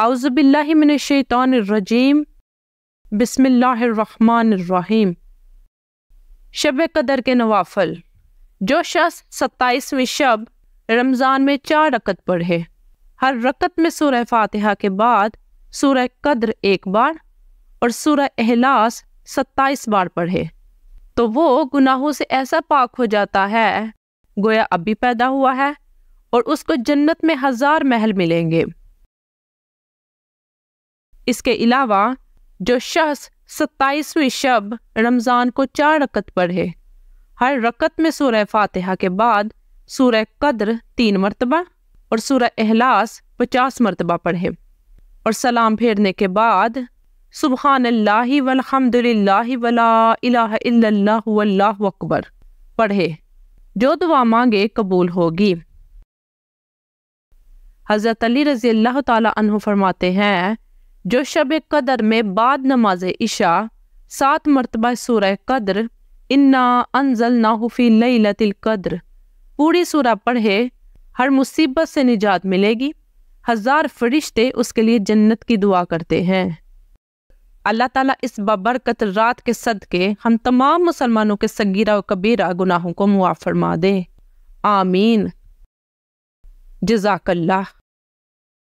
आउज़बिल्लिमिनशैतरजीम बसमिल्लाम शब कदर के नवाफल जो शख्स सत्ताईसवें शब रमज़ान में चार रकत पढ़े हर रकत में सूरह फातिहा के बाद सूरह कद्र एक बार और सूरह अहलास सत्ताईस बार पढ़े तो वो गुनाहों से ऐसा पाक हो जाता है गोया अभी पैदा हुआ है और उसको जन्नत में हज़ार महल मिलेंगे इसके अलावा जो शख्स सत्ताईसवीं शब रमज़ान को चार रकत पढ़े हर रकत में सूर्य फातिहा के बाद सूर्य कद्र तीन मरतबा और सूर्य अहलास पचास मरतबा पढ़े और सलाम फेरने के बाद सुबहान अकबर पढ़े जो दुआ मांगे कबूल होगी हज़रत अली रज़ी अल्लाह तु फरमाते हैं जो शब कदर में बाद नमाज इशा सात मरतबा सूर कदर इन्ना अनजल नाहफ़ी लतिल कदर पूरी सूरह पढ़े हर मुसीबत से निजात मिलेगी हज़ार फरिश्ते उसके लिए जन्नत की दुआ करते हैं अल्लाह ताला इस बबरकत रात के सदक़े हम तमाम मुसलमानों के सगीरा और कबीरा गुनाहों को मुआफ़रमा दे आमीन जजाकल्ला